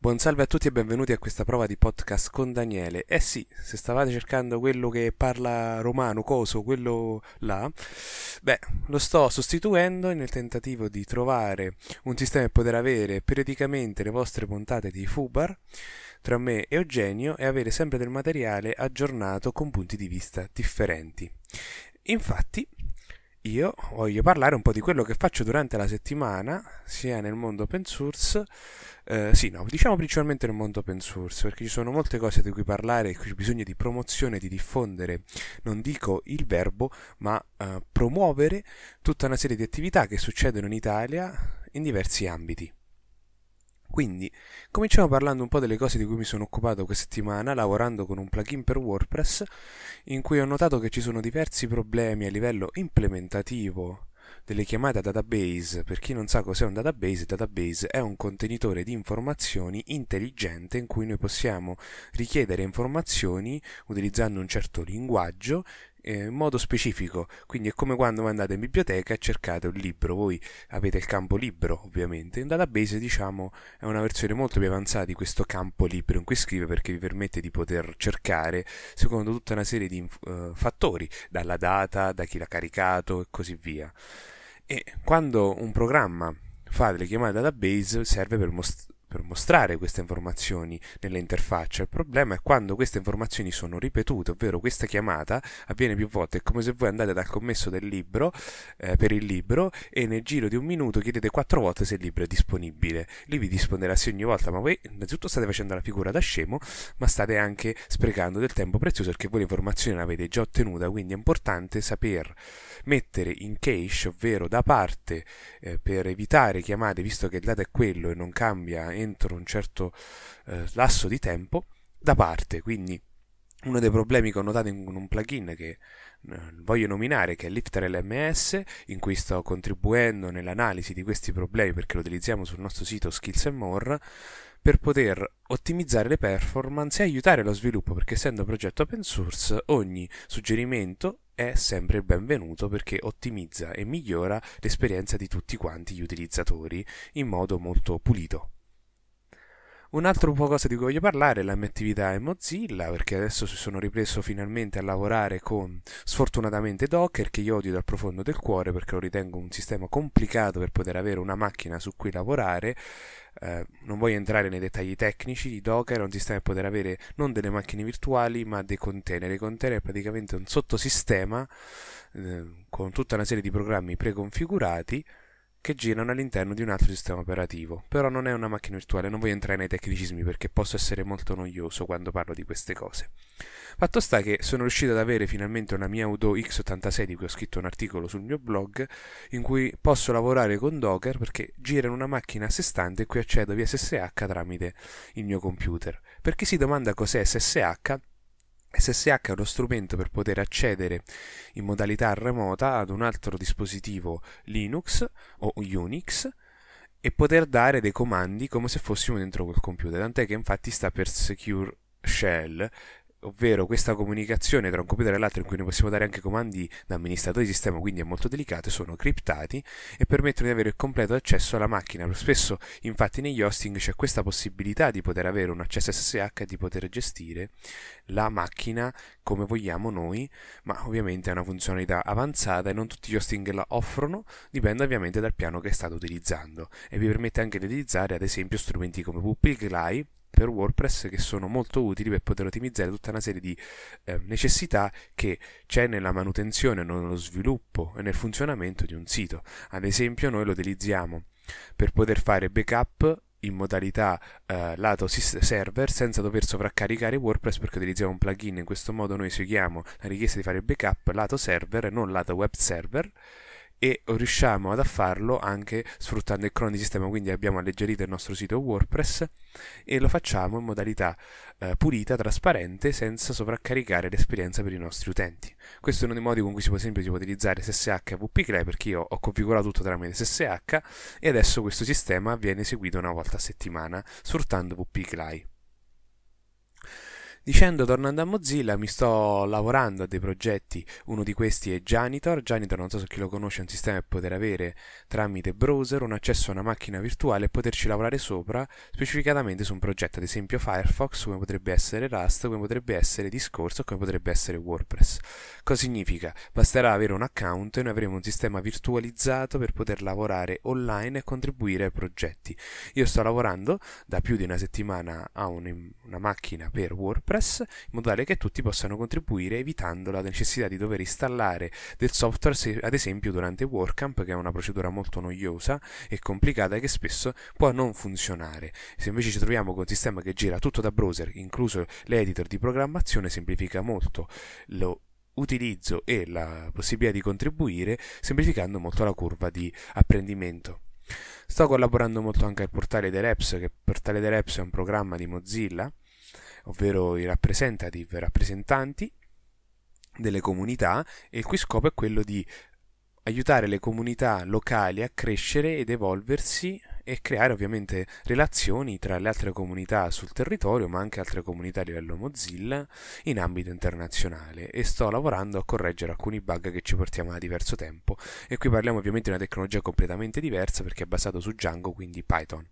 Buon salve a tutti e benvenuti a questa prova di podcast con Daniele. Eh sì, se stavate cercando quello che parla romano, coso, quello là, beh, lo sto sostituendo nel tentativo di trovare un sistema per poter avere periodicamente le vostre puntate di Fubar tra me e Eugenio e avere sempre del materiale aggiornato con punti di vista differenti. Infatti, io voglio parlare un po' di quello che faccio durante la settimana, sia nel mondo open source, eh, sì, no, diciamo principalmente nel mondo open source, perché ci sono molte cose di cui parlare e qui c'è bisogno di promozione, di diffondere, non dico il verbo, ma eh, promuovere tutta una serie di attività che succedono in Italia in diversi ambiti. Quindi, cominciamo parlando un po' delle cose di cui mi sono occupato questa settimana, lavorando con un plugin per WordPress, in cui ho notato che ci sono diversi problemi a livello implementativo delle chiamate a database. Per chi non sa cos'è un database, il database è un contenitore di informazioni intelligente in cui noi possiamo richiedere informazioni utilizzando un certo linguaggio eh, in modo specifico, quindi è come quando andate in biblioteca e cercate un libro, voi avete il campo libro ovviamente, in database diciamo è una versione molto più avanzata di questo campo libro in cui scrive perché vi permette di poter cercare secondo tutta una serie di uh, fattori, dalla data, da chi l'ha caricato e così via. E quando un programma fa delle chiamate database serve per mostrare per mostrare queste informazioni nell'interfaccia. Il problema è quando queste informazioni sono ripetute, ovvero questa chiamata avviene più volte. È come se voi andate dal commesso del libro eh, per il libro e nel giro di un minuto chiedete quattro volte se il libro è disponibile. Lì vi risponderà sì ogni volta, ma voi innanzitutto state facendo la figura da scemo, ma state anche sprecando del tempo prezioso perché voi l'informazione l'avete già ottenuta, quindi è importante saper mettere in cache, ovvero da parte eh, per evitare chiamate, visto che il dato è quello e non cambia entro un certo eh, lasso di tempo da parte. Quindi uno dei problemi che ho notato in un plugin che eh, voglio nominare che è Lifter LMS in cui sto contribuendo nell'analisi di questi problemi perché lo utilizziamo sul nostro sito Skills and More per poter ottimizzare le performance e aiutare lo sviluppo perché essendo un progetto open source ogni suggerimento è sempre il benvenuto perché ottimizza e migliora l'esperienza di tutti quanti gli utilizzatori in modo molto pulito. Un Un'altra cosa di cui voglio parlare è la mia attività in Mozilla, perché adesso si sono ripreso finalmente a lavorare con sfortunatamente Docker, che io odio dal profondo del cuore perché lo ritengo un sistema complicato per poter avere una macchina su cui lavorare. Eh, non voglio entrare nei dettagli tecnici, Docker è un sistema per poter avere non delle macchine virtuali ma dei container. I container è praticamente un sottosistema eh, con tutta una serie di programmi preconfigurati che girano all'interno di un altro sistema operativo, però non è una macchina virtuale, non voglio entrare nei tecnicismi perché posso essere molto noioso quando parlo di queste cose. Fatto sta che sono riuscito ad avere finalmente una mia Udo X86 di cui ho scritto un articolo sul mio blog in cui posso lavorare con Docker perché gira in una macchina a sé stante e qui accedo via SSH tramite il mio computer. Per chi si domanda cos'è SSH, SSH è uno strumento per poter accedere in modalità remota ad un altro dispositivo Linux o Unix e poter dare dei comandi come se fossimo dentro quel computer, tant'è che infatti sta per Secure Shell, ovvero questa comunicazione tra un computer e l'altro in cui noi possiamo dare anche comandi da amministratore di sistema, quindi è molto delicato, sono criptati e permettono di avere il completo accesso alla macchina. Spesso infatti negli hosting c'è questa possibilità di poter avere un accesso SSH e di poter gestire la macchina come vogliamo noi, ma ovviamente è una funzionalità avanzata e non tutti gli hosting la offrono, dipende ovviamente dal piano che state utilizzando e vi permette anche di utilizzare ad esempio strumenti come Puppy Glide per WordPress che sono molto utili per poter ottimizzare tutta una serie di eh, necessità che c'è nella manutenzione, nello sviluppo e nel funzionamento di un sito. Ad esempio noi lo utilizziamo per poter fare backup in modalità eh, lato server senza dover sovraccaricare WordPress perché utilizziamo un plugin in questo modo noi eseguiamo la richiesta di fare backup lato server e non lato web server e riusciamo ad farlo anche sfruttando il cron di sistema, quindi abbiamo alleggerito il nostro sito WordPress e lo facciamo in modalità eh, pulita, trasparente, senza sovraccaricare l'esperienza per i nostri utenti. Questo è uno dei modi con cui si può, esempio, si può utilizzare SSH e perché io ho configurato tutto tramite SSH e adesso questo sistema viene eseguito una volta a settimana sfruttando WPCLI. Dicendo, tornando a Mozilla, mi sto lavorando a dei progetti, uno di questi è Janitor, Janitor non so se chi lo conosce è un sistema per poter avere tramite browser un accesso a una macchina virtuale e poterci lavorare sopra, specificatamente su un progetto, ad esempio Firefox, come potrebbe essere Rust, come potrebbe essere Discorso, come potrebbe essere WordPress. Cosa significa? Basterà avere un account e noi avremo un sistema virtualizzato per poter lavorare online e contribuire ai progetti. Io sto lavorando da più di una settimana a un, una macchina per WordPress, WordPress in modo tale che tutti possano contribuire evitando la necessità di dover installare del software se, ad esempio durante WordCamp che è una procedura molto noiosa e complicata che spesso può non funzionare. Se invece ci troviamo con un sistema che gira tutto da browser, incluso l'editor di programmazione, semplifica molto lo utilizzo e la possibilità di contribuire, semplificando molto la curva di apprendimento. Sto collaborando molto anche al portale dell'Apps, che il portale dell'Apps è un programma di Mozilla ovvero i representative, rappresentanti delle comunità e il cui scopo è quello di aiutare le comunità locali a crescere ed evolversi e creare ovviamente relazioni tra le altre comunità sul territorio, ma anche altre comunità a livello Mozilla in ambito internazionale e sto lavorando a correggere alcuni bug che ci portiamo da diverso tempo e qui parliamo ovviamente di una tecnologia completamente diversa perché è basato su Django, quindi Python.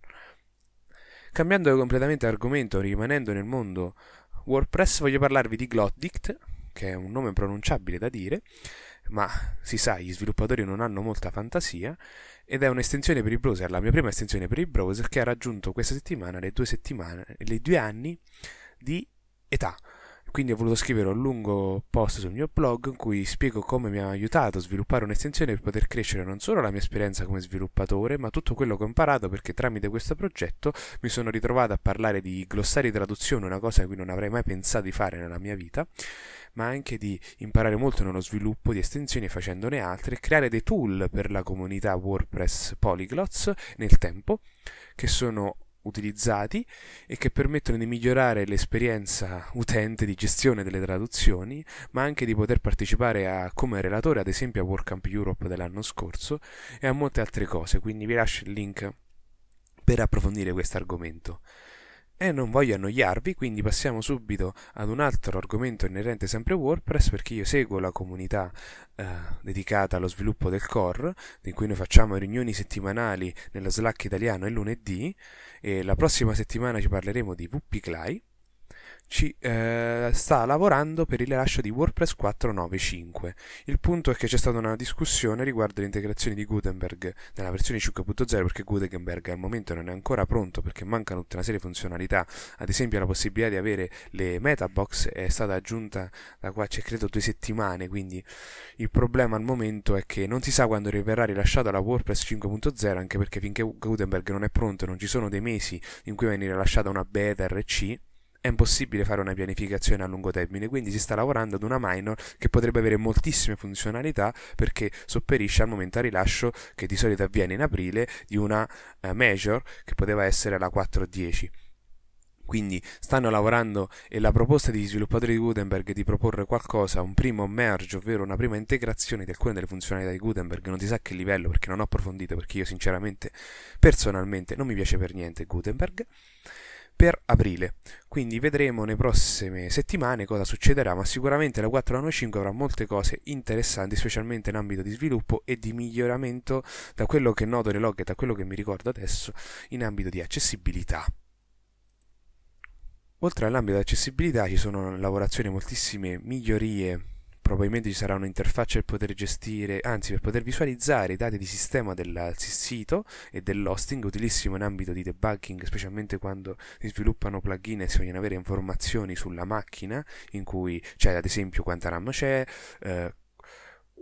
Cambiando completamente argomento, rimanendo nel mondo WordPress, voglio parlarvi di Glotdict, che è un nome pronunciabile da dire, ma si sa, gli sviluppatori non hanno molta fantasia, ed è un'estensione per il browser, la mia prima estensione per il browser, che ha raggiunto questa settimana le due, settimane, le due anni di età quindi ho voluto scrivere un lungo post sul mio blog in cui spiego come mi ha aiutato a sviluppare un'estensione per poter crescere non solo la mia esperienza come sviluppatore, ma tutto quello che ho imparato perché tramite questo progetto mi sono ritrovato a parlare di glossari traduzione, una cosa che non avrei mai pensato di fare nella mia vita, ma anche di imparare molto nello sviluppo di estensioni facendone altre e creare dei tool per la comunità WordPress Polyglots nel tempo, che sono utilizzati e che permettono di migliorare l'esperienza utente di gestione delle traduzioni, ma anche di poter partecipare a, come relatore ad esempio a WordCamp Europe dell'anno scorso e a molte altre cose, quindi vi lascio il link per approfondire questo argomento. E non voglio annoiarvi, quindi passiamo subito ad un altro argomento inerente sempre a WordPress, perché io seguo la comunità eh, dedicata allo sviluppo del core, di cui noi facciamo riunioni settimanali nella Slack italiano il lunedì, e la prossima settimana ci parleremo di WP Cly, ci eh, sta lavorando per il rilascio di WordPress 4.9.5. Il punto è che c'è stata una discussione riguardo l'integrazione di Gutenberg nella versione 5.0 perché Gutenberg al momento non è ancora pronto perché mancano tutta una serie di funzionalità, ad esempio la possibilità di avere le metabox è stata aggiunta da qua c'è credo due settimane, quindi il problema al momento è che non si sa quando verrà rilasciata la WordPress 5.0 anche perché finché Gutenberg non è pronto non ci sono dei mesi in cui viene rilasciata una beta RC è impossibile fare una pianificazione a lungo termine, quindi si sta lavorando ad una minor che potrebbe avere moltissime funzionalità perché sopperisce al momento a rilascio che di solito avviene in aprile di una eh, major che poteva essere la 410 quindi stanno lavorando e la proposta degli sviluppatori di Gutenberg di proporre qualcosa, un primo merge, ovvero una prima integrazione di alcune delle funzionalità di Gutenberg, non si sa che livello perché non ho approfondito, perché io sinceramente, personalmente, non mi piace per niente Gutenberg per aprile. Quindi vedremo nelle prossime settimane cosa succederà, ma sicuramente la 495 avrà molte cose interessanti, specialmente in ambito di sviluppo e di miglioramento da quello che noto nelle log e da quello che mi ricordo adesso in ambito di accessibilità. Oltre all'ambito di accessibilità ci sono lavorazioni moltissime migliorie probabilmente ci sarà un'interfaccia per poter gestire, anzi per poter visualizzare i dati di sistema del sito e dell'hosting, utilissimo in ambito di debugging, specialmente quando si sviluppano plugin e si vogliono avere informazioni sulla macchina in cui c'è ad esempio quanta RAM c'è, eh,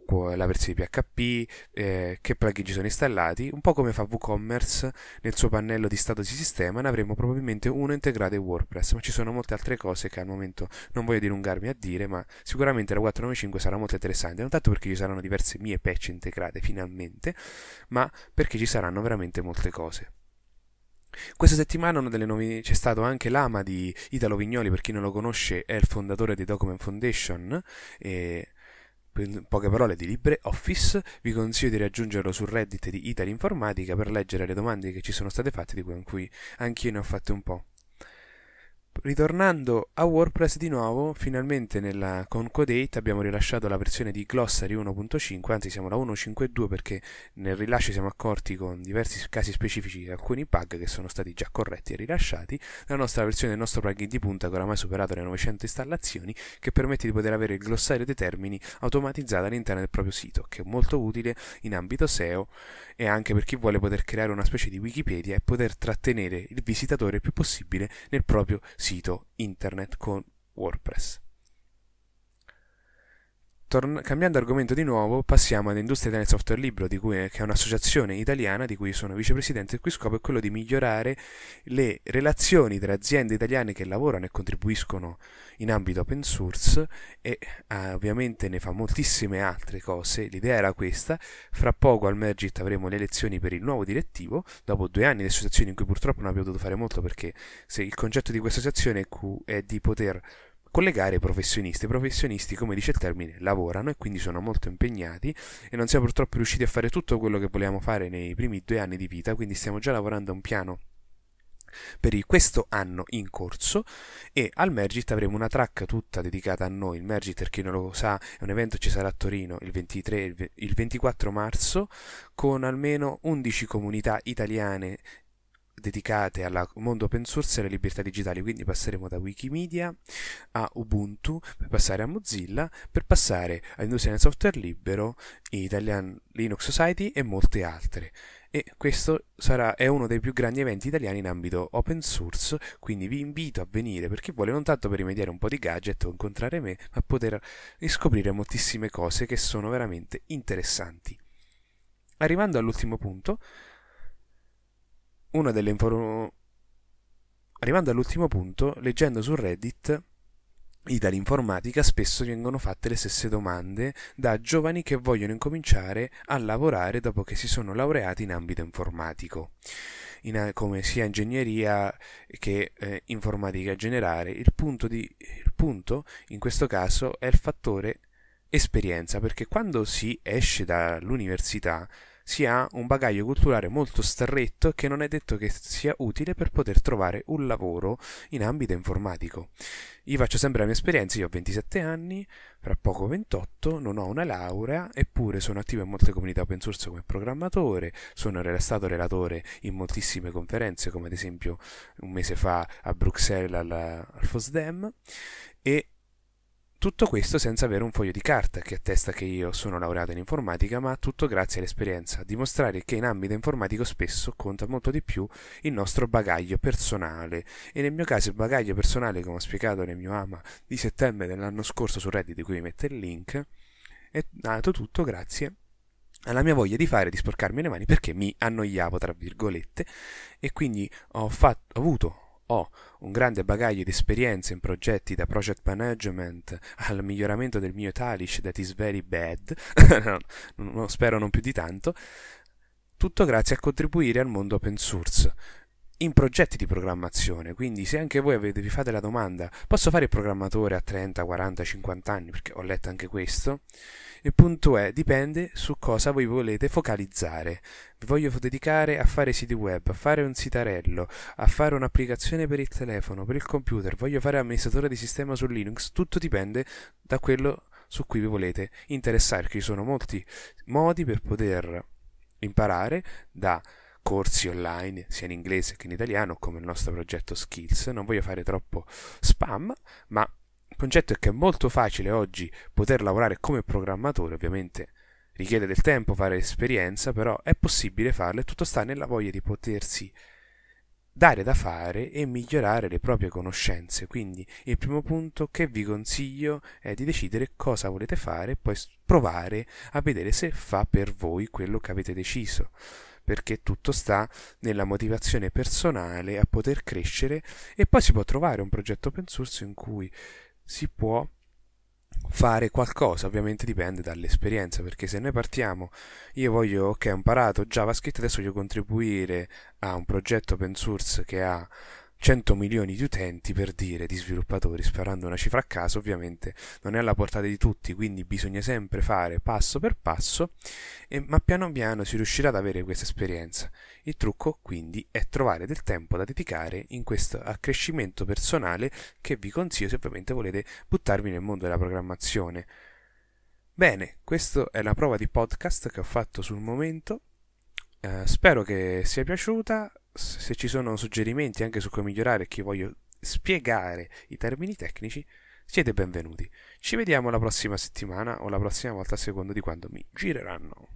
eh, la versione di PHP, eh, che plugin ci sono installati, un po' come fa WooCommerce nel suo pannello di stato di sistema, ne avremo probabilmente uno integrato in WordPress, ma ci sono molte altre cose che al momento non voglio dilungarmi a dire, ma sicuramente la 495 sarà molto interessante, non tanto perché ci saranno diverse mie patch integrate finalmente, ma perché ci saranno veramente molte cose. Questa settimana novi... c'è stato anche l'ama di Italo Vignoli, per chi non lo conosce è il fondatore di Document Foundation, e in poche parole di LibreOffice. Vi consiglio di raggiungerlo sul Reddit di Italy Informatica per leggere le domande che ci sono state fatte, di cui anch'io ne ho fatte un po'. Ritornando a WordPress di nuovo, finalmente nella Concodate abbiamo rilasciato la versione di Glossary 1.5, anzi siamo la 1.5.2 perché nel rilascio siamo accorti con diversi casi specifici di alcuni bug che sono stati già corretti e rilasciati, la nostra versione del nostro plugin di punta che oramai ha superato le 900 installazioni che permette di poter avere il glossario dei termini automatizzato all'interno del proprio sito, che è molto utile in ambito SEO e anche per chi vuole poter creare una specie di Wikipedia e poter trattenere il visitatore il più possibile nel proprio sito sito internet con WordPress. Torn- cambiando argomento di nuovo, passiamo all'industria del software libero, è, che è un'associazione italiana di cui sono vicepresidente, il cui scopo è quello di migliorare le relazioni tra aziende italiane che lavorano e contribuiscono in ambito open source e eh, ovviamente ne fa moltissime altre cose. L'idea era questa, fra poco al Mergit avremo le elezioni per il nuovo direttivo, dopo due anni di associazioni in cui purtroppo non abbiamo potuto fare molto perché se il concetto di questa associazione è di poter collegare i professionisti. I professionisti, come dice il termine, lavorano e quindi sono molto impegnati e non siamo purtroppo riusciti a fare tutto quello che volevamo fare nei primi due anni di vita, quindi stiamo già lavorando a un piano per questo anno in corso e al Mergit avremo una track tutta dedicata a noi. Il Mergit, per chi non lo sa, è un evento che ci sarà a Torino il 23 il 24 marzo con almeno 11 comunità italiane dedicate al mondo open source e alle libertà digitali, quindi passeremo da Wikimedia a Ubuntu, per passare a Mozilla, per passare all'industria del software libero, Italian Linux Society e molte altre. E questo sarà, è uno dei più grandi eventi italiani in ambito open source, quindi vi invito a venire per chi vuole non tanto per rimediare un po' di gadget o incontrare me, ma poter scoprire moltissime cose che sono veramente interessanti. Arrivando all'ultimo punto, una delle informazioni Arrivando all'ultimo punto, leggendo su Reddit, i dall'informatica spesso vengono fatte le stesse domande da giovani che vogliono incominciare a lavorare dopo che si sono laureati in ambito informatico, in, come sia ingegneria che eh, informatica generale. Il punto, di, il punto in questo caso è il fattore esperienza, perché quando si esce dall'università si ha un bagaglio culturale molto stretto che non è detto che sia utile per poter trovare un lavoro in ambito informatico. Io faccio sempre la mia esperienza, io ho 27 anni, fra poco 28, non ho una laurea, eppure sono attivo in molte comunità open source come programmatore, sono stato relatore in moltissime conferenze, come ad esempio un mese fa a Bruxelles alla, al FOSDEM, e tutto questo senza avere un foglio di carta che attesta che io sono laureato in informatica, ma tutto grazie all'esperienza, a dimostrare che in ambito informatico spesso conta molto di più il nostro bagaglio personale. E nel mio caso il bagaglio personale, come ho spiegato nel mio AMA di settembre dell'anno scorso su Reddit, di cui vi metto il link, è nato tutto grazie alla mia voglia di fare, di sporcarmi le mani perché mi annoiavo, tra virgolette, e quindi ho, fatto, ho avuto ho un grande bagaglio di esperienze in progetti da project management al miglioramento del mio Italish that is very bad, spero non più di tanto, tutto grazie a contribuire al mondo open source in progetti di programmazione, quindi se anche voi avete, vi fate la domanda posso fare il programmatore a 30, 40, 50 anni, perché ho letto anche questo, il punto è dipende su cosa voi volete focalizzare. Vi voglio dedicare a fare siti web, a fare un sitarello, a fare un'applicazione per il telefono, per il computer, voglio fare amministratore di sistema su Linux, tutto dipende da quello su cui vi volete interessare, ci sono molti modi per poter imparare da corsi online, sia in inglese che in italiano, come il nostro progetto Skills. Non voglio fare troppo spam, ma il concetto è che è molto facile oggi poter lavorare come programmatore, ovviamente richiede del tempo fare esperienza, però è possibile farlo e tutto sta nella voglia di potersi dare da fare e migliorare le proprie conoscenze. Quindi il primo punto che vi consiglio è di decidere cosa volete fare e poi provare a vedere se fa per voi quello che avete deciso perché tutto sta nella motivazione personale a poter crescere e poi si può trovare un progetto open source in cui si può fare qualcosa, ovviamente dipende dall'esperienza, perché se noi partiamo, io voglio, ok, ho imparato JavaScript, adesso voglio contribuire a un progetto open source che ha 100 milioni di utenti per dire di sviluppatori, sparando una cifra a caso, ovviamente non è alla portata di tutti, quindi bisogna sempre fare passo per passo, e, ma piano piano si riuscirà ad avere questa esperienza. Il trucco quindi è trovare del tempo da dedicare in questo accrescimento personale che vi consiglio se ovviamente volete buttarvi nel mondo della programmazione. Bene, questa è la prova di podcast che ho fatto sul momento. Eh, spero che sia piaciuta se ci sono suggerimenti anche su come migliorare e che voglio spiegare i termini tecnici, siete benvenuti. Ci vediamo la prossima settimana o la prossima volta a secondo di quando mi gireranno.